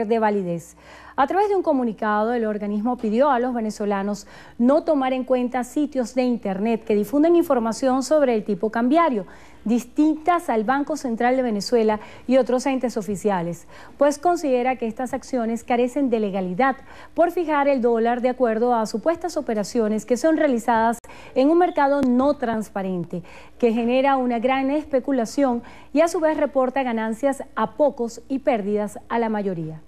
de validez. A través de un comunicado, el organismo pidió a los venezolanos no tomar en cuenta sitios de Internet que difunden información sobre el tipo cambiario, distintas al Banco Central de Venezuela y otros entes oficiales, pues considera que estas acciones carecen de legalidad por fijar el dólar de acuerdo a supuestas operaciones que son realizadas en un mercado no transparente que genera una gran especulación y a su vez reporta ganancias a pocos y pérdidas a la mayoría.